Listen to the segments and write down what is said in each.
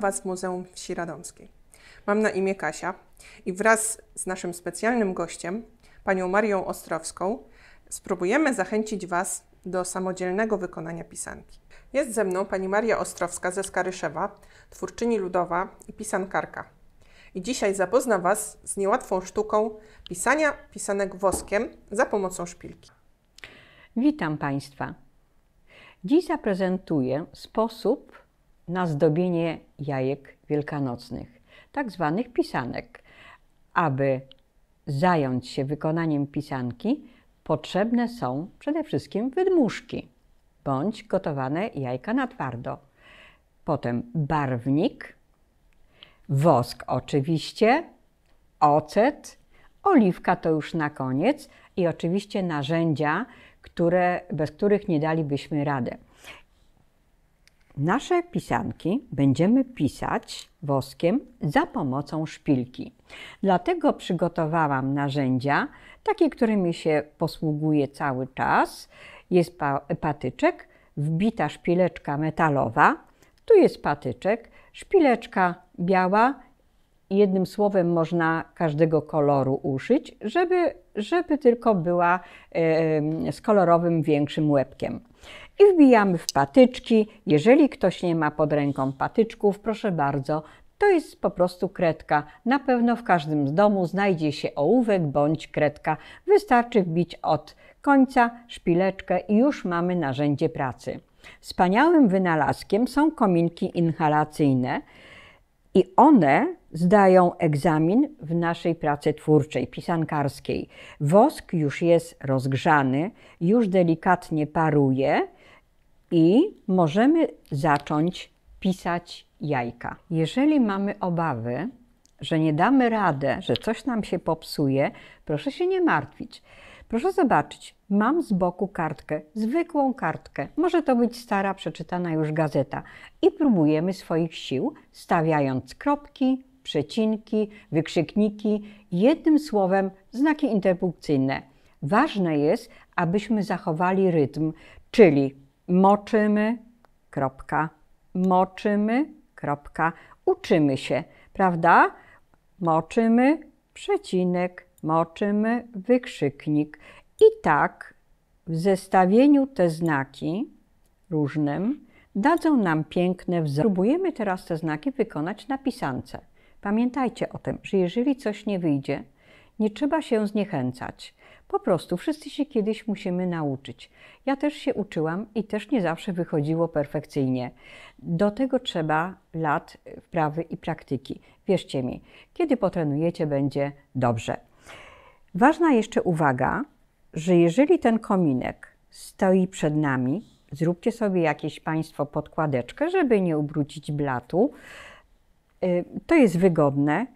Was w Muzeum Wsi Radomskiej. Mam na imię Kasia i wraz z naszym specjalnym gościem, panią Marią Ostrowską, spróbujemy zachęcić Was do samodzielnego wykonania pisanki. Jest ze mną pani Maria Ostrowska ze Skaryszewa, twórczyni ludowa i pisankarka. I dzisiaj zapozna Was z niełatwą sztuką pisania pisanek woskiem za pomocą szpilki. Witam Państwa. Dziś zaprezentuję sposób na zdobienie jajek wielkanocnych, tak zwanych pisanek. Aby zająć się wykonaniem pisanki, potrzebne są przede wszystkim wydmuszki bądź gotowane jajka na twardo. Potem barwnik, wosk oczywiście, ocet, oliwka to już na koniec i oczywiście narzędzia, które, bez których nie dalibyśmy rady. Nasze pisanki będziemy pisać woskiem za pomocą szpilki. Dlatego przygotowałam narzędzia, takie, którymi się posługuję cały czas. Jest patyczek, wbita szpileczka metalowa, tu jest patyczek, szpileczka biała, jednym słowem można każdego koloru uszyć, żeby, żeby tylko była z kolorowym większym łebkiem i wbijamy w patyczki. Jeżeli ktoś nie ma pod ręką patyczków, proszę bardzo, to jest po prostu kredka. Na pewno w każdym z domu znajdzie się ołówek bądź kredka. Wystarczy wbić od końca szpileczkę i już mamy narzędzie pracy. Wspaniałym wynalazkiem są kominki inhalacyjne i one zdają egzamin w naszej pracy twórczej, pisankarskiej. Wosk już jest rozgrzany, już delikatnie paruje i możemy zacząć pisać jajka. Jeżeli mamy obawy, że nie damy radę, że coś nam się popsuje, proszę się nie martwić. Proszę zobaczyć, mam z boku kartkę, zwykłą kartkę. Może to być stara, przeczytana już gazeta. I próbujemy swoich sił, stawiając kropki, przecinki, wykrzykniki, jednym słowem znaki interpunkcyjne. Ważne jest, abyśmy zachowali rytm, czyli moczymy, kropka. Moczymy, kropka. Uczymy się, prawda? Moczymy, przecinek, moczymy, wykrzyknik. I tak w zestawieniu te znaki różnym dadzą nam piękne wzory. Próbujemy teraz te znaki wykonać na pisance. Pamiętajcie o tym, że jeżeli coś nie wyjdzie, nie trzeba się zniechęcać. Po prostu wszyscy się kiedyś musimy nauczyć. Ja też się uczyłam i też nie zawsze wychodziło perfekcyjnie. Do tego trzeba lat e, wprawy i praktyki. Wierzcie mi, kiedy potrenujecie, będzie dobrze. Ważna jeszcze uwaga, że jeżeli ten kominek stoi przed nami, zróbcie sobie jakieś Państwo podkładeczkę, żeby nie ubrudzić blatu. E, to jest wygodne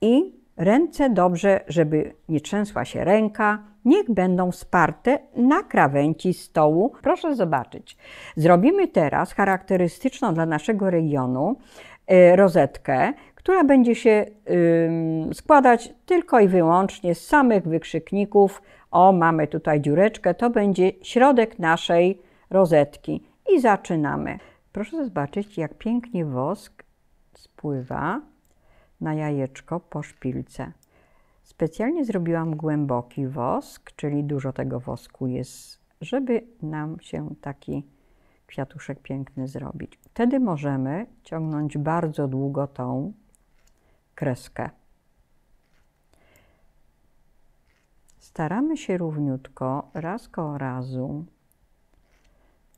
i ręce dobrze, żeby nie trzęsła się ręka, niech będą sparte na krawędzi stołu. Proszę zobaczyć. Zrobimy teraz charakterystyczną dla naszego regionu y, rozetkę, która będzie się składać tylko i wyłącznie z samych wykrzykników. O, mamy tutaj dziureczkę, to będzie środek naszej rozetki. I zaczynamy. Proszę zobaczyć, jak pięknie wosk spływa na jajeczko po szpilce. Specjalnie zrobiłam głęboki wosk, czyli dużo tego wosku jest, żeby nam się taki kwiatuszek piękny zrobić. Wtedy możemy ciągnąć bardzo długo tą kreskę. Staramy się równiutko, raz po razu,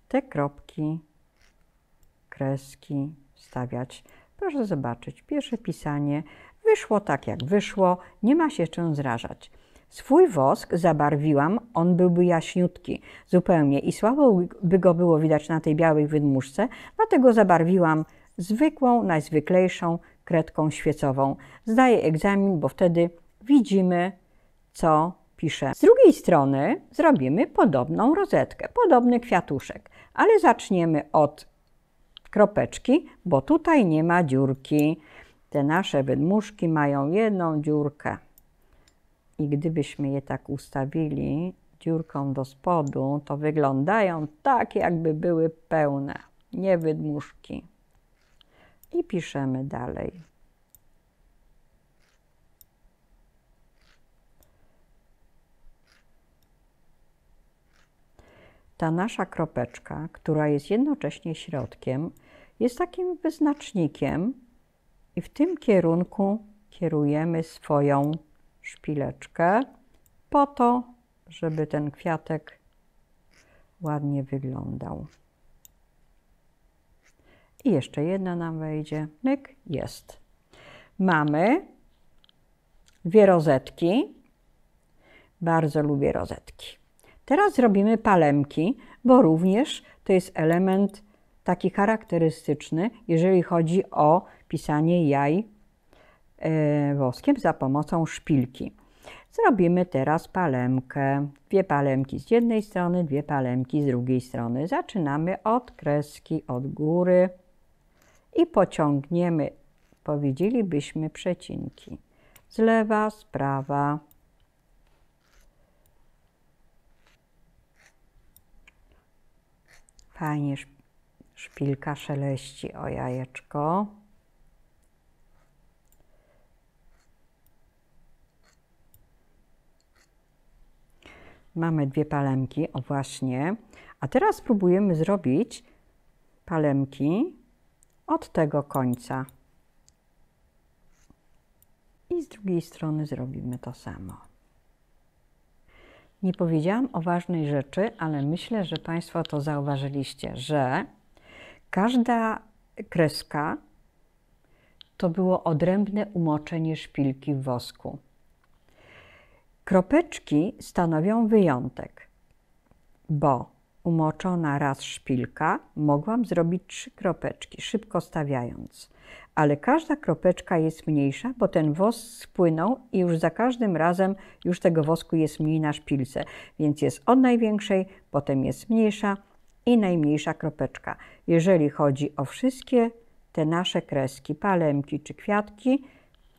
te kropki, kreski stawiać. Proszę zobaczyć, pierwsze pisanie Wyszło tak, jak wyszło, nie ma się czym zrażać. Swój wosk zabarwiłam, on byłby jaśniutki zupełnie i słabo by go było widać na tej białej wydmuszce, dlatego zabarwiłam zwykłą, najzwyklejszą kredką świecową. Zdaję egzamin, bo wtedy widzimy, co pisze. Z drugiej strony zrobimy podobną rozetkę, podobny kwiatuszek, ale zaczniemy od kropeczki, bo tutaj nie ma dziurki. Te nasze wydmuszki mają jedną dziurkę. I gdybyśmy je tak ustawili dziurką do spodu, to wyglądają tak, jakby były pełne, nie wydmuszki. I piszemy dalej. Ta nasza kropeczka, która jest jednocześnie środkiem, jest takim wyznacznikiem, i w tym kierunku kierujemy swoją szpileczkę po to, żeby ten kwiatek ładnie wyglądał. I jeszcze jedna nam wejdzie. Myk, jest. Mamy dwie rozetki. Bardzo lubię rozetki. Teraz zrobimy palemki, bo również to jest element taki charakterystyczny, jeżeli chodzi o pisanie jaj e, woskiem za pomocą szpilki. Zrobimy teraz palemkę. Dwie palemki z jednej strony, dwie palemki z drugiej strony. Zaczynamy od kreski, od góry i pociągniemy, powiedzielibyśmy, przecinki. Z lewa, z prawa. Fajnie Szpilka szeleści o jajeczko. Mamy dwie palemki, o właśnie. A teraz spróbujemy zrobić palemki od tego końca. I z drugiej strony zrobimy to samo. Nie powiedziałam o ważnej rzeczy, ale myślę, że Państwo to zauważyliście, że Każda kreska to było odrębne umoczenie szpilki w wosku. Kropeczki stanowią wyjątek, bo umoczona raz szpilka mogłam zrobić trzy kropeczki, szybko stawiając. Ale każda kropeczka jest mniejsza, bo ten wosk spłynął i już za każdym razem już tego wosku jest mniej na szpilce. Więc jest od największej, potem jest mniejsza i najmniejsza kropeczka jeżeli chodzi o wszystkie te nasze kreski, palemki czy kwiatki,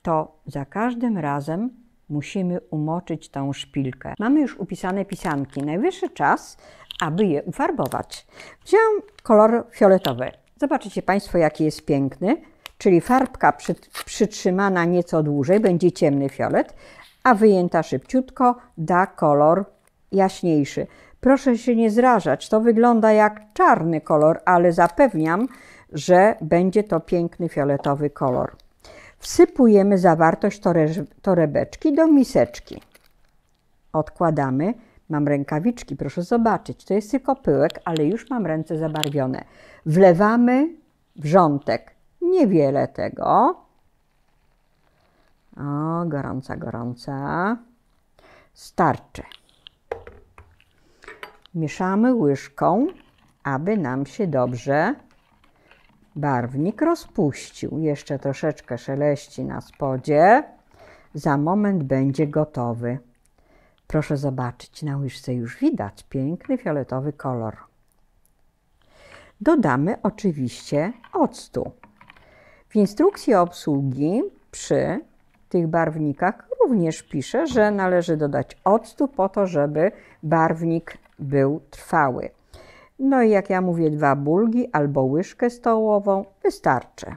to za każdym razem musimy umoczyć tą szpilkę. Mamy już upisane pisanki. Najwyższy czas, aby je ufarbować. Wziąłam kolor fioletowy. Zobaczycie Państwo, jaki jest piękny. Czyli farbka przy, przytrzymana nieco dłużej będzie ciemny fiolet, a wyjęta szybciutko da kolor jaśniejszy. Proszę się nie zrażać, to wygląda jak czarny kolor, ale zapewniam, że będzie to piękny fioletowy kolor. Wsypujemy zawartość torebeczki do miseczki. Odkładamy. Mam rękawiczki, proszę zobaczyć. To jest tylko pyłek, ale już mam ręce zabarwione. Wlewamy wrzątek. Niewiele tego. O, gorąca, gorąca. Starczy. Mieszamy łyżką, aby nam się dobrze barwnik rozpuścił. Jeszcze troszeczkę szeleści na spodzie. Za moment będzie gotowy. Proszę zobaczyć, na łyżce już widać piękny fioletowy kolor. Dodamy oczywiście octu. W instrukcji obsługi przy tych barwnikach również pisze, że należy dodać octu po to, żeby barwnik był trwały. No i jak ja mówię, dwa bulgi albo łyżkę stołową wystarczy.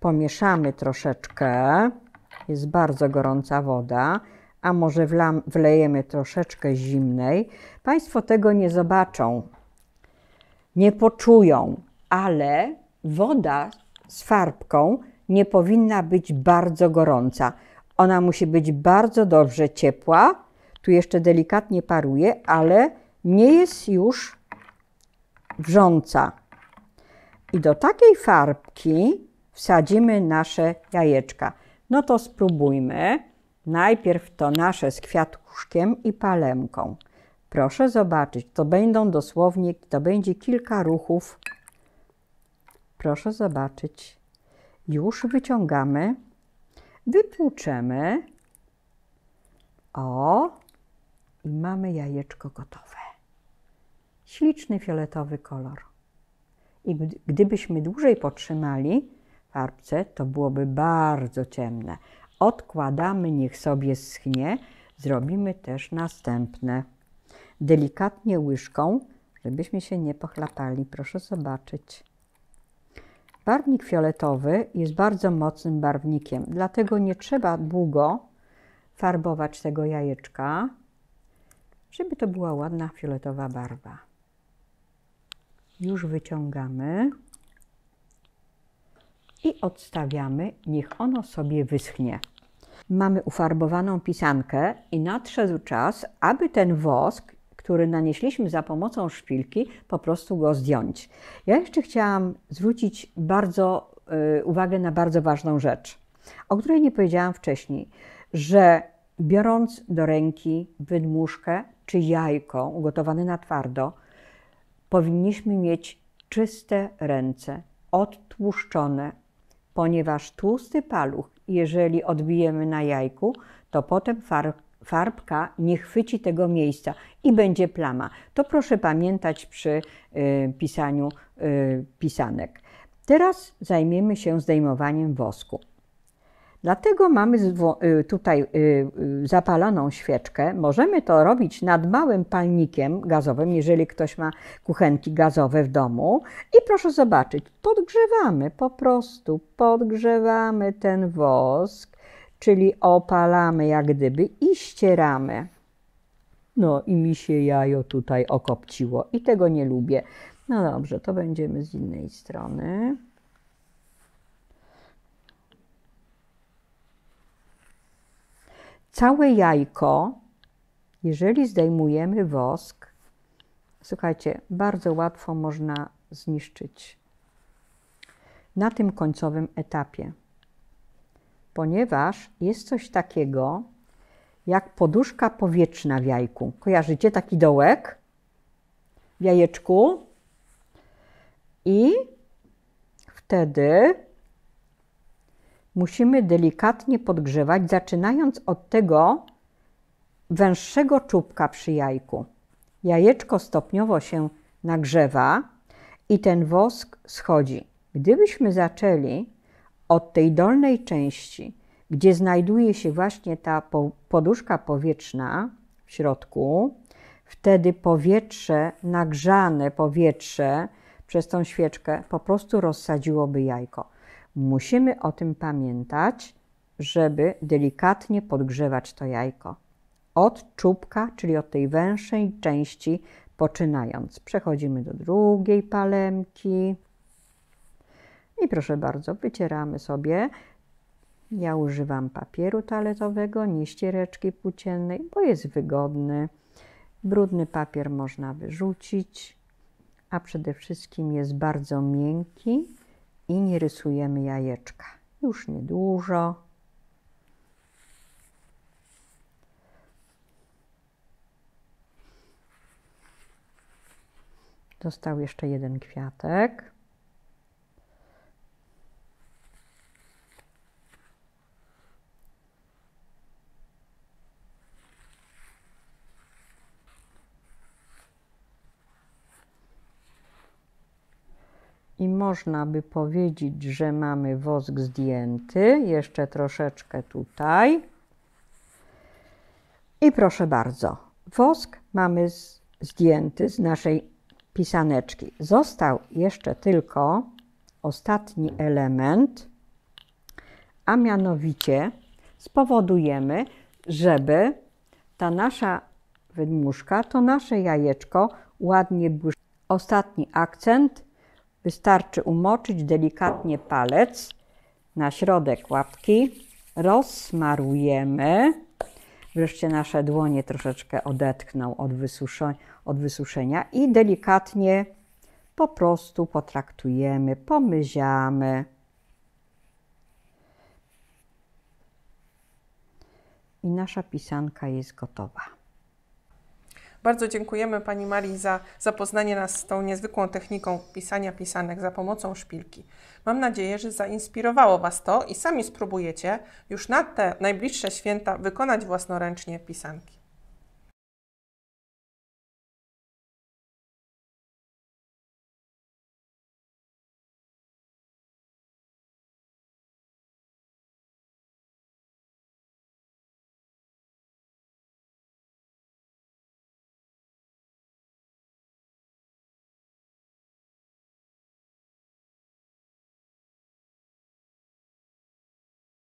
Pomieszamy troszeczkę, jest bardzo gorąca woda, a może wlam, wlejemy troszeczkę zimnej. Państwo tego nie zobaczą, nie poczują, ale woda z farbką nie powinna być bardzo gorąca. Ona musi być bardzo dobrze ciepła, tu jeszcze delikatnie paruje, ale nie jest już wrząca. I do takiej farbki wsadzimy nasze jajeczka. No to spróbujmy. Najpierw to nasze z kwiatuszkiem i palemką. Proszę zobaczyć, to będą dosłownie, to będzie kilka ruchów. Proszę zobaczyć. Już wyciągamy, wypłuczemy. O, i mamy jajeczko gotowe. Śliczny fioletowy kolor. I gdybyśmy dłużej potrzymali farbce, to byłoby bardzo ciemne. Odkładamy, niech sobie schnie. Zrobimy też następne. Delikatnie łyżką, żebyśmy się nie pochlapali. Proszę zobaczyć. Barwnik fioletowy jest bardzo mocnym barwnikiem, dlatego nie trzeba długo farbować tego jajeczka żeby to była ładna fioletowa barwa. Już wyciągamy i odstawiamy, niech ono sobie wyschnie. Mamy ufarbowaną pisankę i nadszedł czas, aby ten wosk, który nanieśliśmy za pomocą szpilki, po prostu go zdjąć. Ja jeszcze chciałam zwrócić bardzo y, uwagę na bardzo ważną rzecz, o której nie powiedziałam wcześniej, że biorąc do ręki wydmuszkę, czy jajko ugotowane na twardo, powinniśmy mieć czyste ręce, odtłuszczone, ponieważ tłusty paluch, jeżeli odbijemy na jajku, to potem farbka nie chwyci tego miejsca i będzie plama. To proszę pamiętać przy y, pisaniu y, pisanek. Teraz zajmiemy się zdejmowaniem wosku. Dlatego mamy y, tutaj y, y, zapaloną świeczkę. Możemy to robić nad małym palnikiem gazowym, jeżeli ktoś ma kuchenki gazowe w domu. I proszę zobaczyć, podgrzewamy po prostu, podgrzewamy ten wosk, czyli opalamy jak gdyby i ścieramy. No i mi się jajo tutaj okopciło i tego nie lubię. No dobrze, to będziemy z innej strony. całe jajko, jeżeli zdejmujemy wosk, słuchajcie, bardzo łatwo można zniszczyć na tym końcowym etapie, ponieważ jest coś takiego jak poduszka powietrzna w jajku. Kojarzycie taki dołek w jajeczku? I wtedy musimy delikatnie podgrzewać, zaczynając od tego węższego czubka przy jajku. Jajeczko stopniowo się nagrzewa i ten wosk schodzi. Gdybyśmy zaczęli od tej dolnej części, gdzie znajduje się właśnie ta poduszka powietrzna w środku, wtedy powietrze, nagrzane powietrze przez tą świeczkę po prostu rozsadziłoby jajko. Musimy o tym pamiętać, żeby delikatnie podgrzewać to jajko. Od czubka, czyli od tej węższej części poczynając. Przechodzimy do drugiej palemki. I proszę bardzo, wycieramy sobie. Ja używam papieru toaletowego, nie ściereczki płóciennej, bo jest wygodny. Brudny papier można wyrzucić, a przede wszystkim jest bardzo miękki i nie rysujemy jajeczka. Już niedużo. Został jeszcze jeden kwiatek. można by powiedzieć, że mamy wosk zdjęty. Jeszcze troszeczkę tutaj. I proszę bardzo, wosk mamy zdjęty z naszej pisaneczki. Został jeszcze tylko ostatni element, a mianowicie spowodujemy, żeby ta nasza wydmuszka, to nasze jajeczko ładnie błyszczało. Ostatni akcent Wystarczy umoczyć delikatnie palec na środek łapki. Rozsmarujemy. Wreszcie nasze dłonie troszeczkę odetkną od, wysuszenia, od wysuszenia i delikatnie po prostu potraktujemy, pomyziamy. I nasza pisanka jest gotowa. Bardzo dziękujemy Pani Marii za zapoznanie nas z tą niezwykłą techniką pisania pisanek za pomocą szpilki. Mam nadzieję, że zainspirowało Was to i sami spróbujecie już na te najbliższe święta wykonać własnoręcznie pisanki.